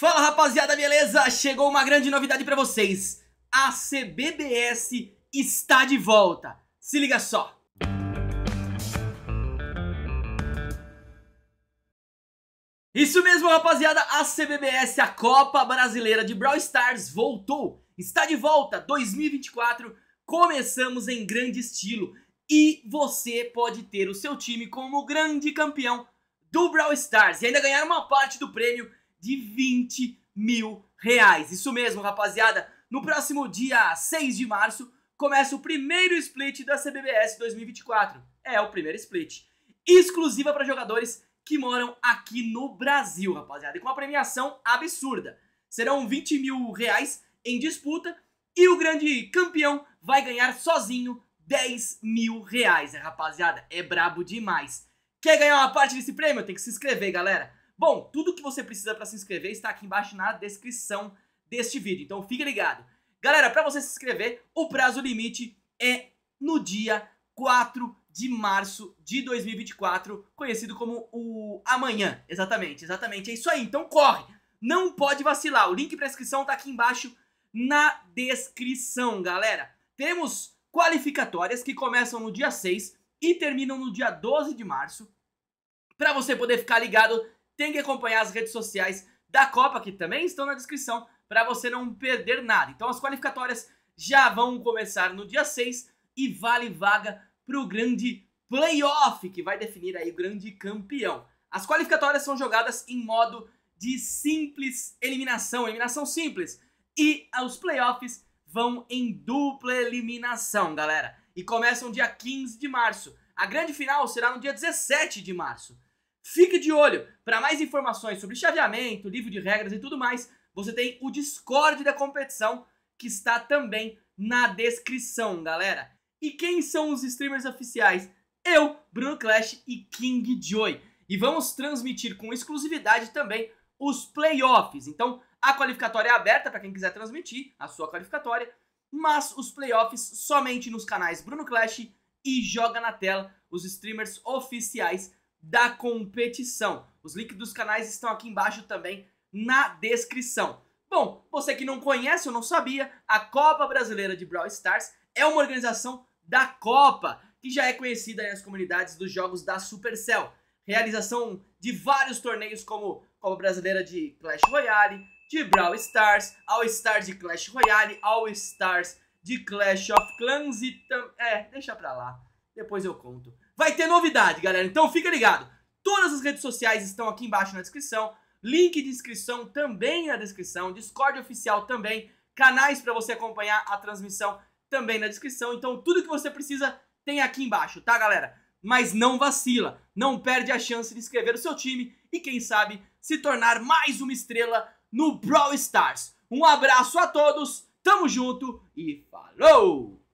Fala rapaziada, beleza? Chegou uma grande novidade para vocês. A CBBS está de volta. Se liga só. Isso mesmo, rapaziada, a CBBS, a Copa Brasileira de Brawl Stars voltou. Está de volta 2024. Começamos em grande estilo e você pode ter o seu time como grande campeão do Brawl Stars e ainda ganhar uma parte do prêmio de 20 mil reais. Isso mesmo, rapaziada. No próximo dia 6 de março começa o primeiro split da CBBS 2024. É o primeiro split. Exclusiva para jogadores que moram aqui no Brasil, rapaziada. E com uma premiação absurda. Serão 20 mil reais em disputa e o grande campeão vai ganhar sozinho 10 mil reais, né, rapaziada. É brabo demais. Quer ganhar uma parte desse prêmio? Tem que se inscrever, galera. Bom, tudo que você precisa para se inscrever está aqui embaixo na descrição deste vídeo, então fique ligado. Galera, para você se inscrever, o prazo limite é no dia 4 de março de 2024, conhecido como o amanhã. Exatamente, exatamente. É isso aí. Então corre. Não pode vacilar. O link para inscrição tá aqui embaixo na descrição, galera. Temos qualificatórias que começam no dia 6 e terminam no dia 12 de março. Para você poder ficar ligado tem que acompanhar as redes sociais da Copa, que também estão na descrição, para você não perder nada. Então as qualificatórias já vão começar no dia 6 e vale vaga para o grande playoff, que vai definir aí o grande campeão. As qualificatórias são jogadas em modo de simples eliminação, eliminação simples. E os playoffs vão em dupla eliminação, galera. E começam dia 15 de março. A grande final será no dia 17 de março. Fique de olho! Para mais informações sobre chaveamento, livro de regras e tudo mais, você tem o Discord da competição, que está também na descrição, galera. E quem são os streamers oficiais? Eu, Bruno Clash e King Joy. E vamos transmitir com exclusividade também os playoffs. Então, a qualificatória é aberta para quem quiser transmitir a sua qualificatória, mas os playoffs somente nos canais Bruno Clash e Joga na Tela, os streamers oficiais da competição. Os links dos canais estão aqui embaixo também na descrição. Bom, você que não conhece ou não sabia, a Copa Brasileira de Brawl Stars é uma organização da Copa, que já é conhecida nas comunidades dos jogos da Supercell. Realização de vários torneios como Copa Brasileira de Clash Royale, de Brawl Stars, All Stars de Clash Royale, All Stars de Clash of Clans e também É, deixa pra lá depois eu conto. Vai ter novidade, galera, então fica ligado. Todas as redes sociais estão aqui embaixo na descrição. Link de inscrição também na descrição. Discord oficial também. Canais para você acompanhar a transmissão também na descrição. Então tudo que você precisa tem aqui embaixo, tá, galera? Mas não vacila, não perde a chance de inscrever o seu time e quem sabe se tornar mais uma estrela no Brawl Stars. Um abraço a todos, tamo junto e falou!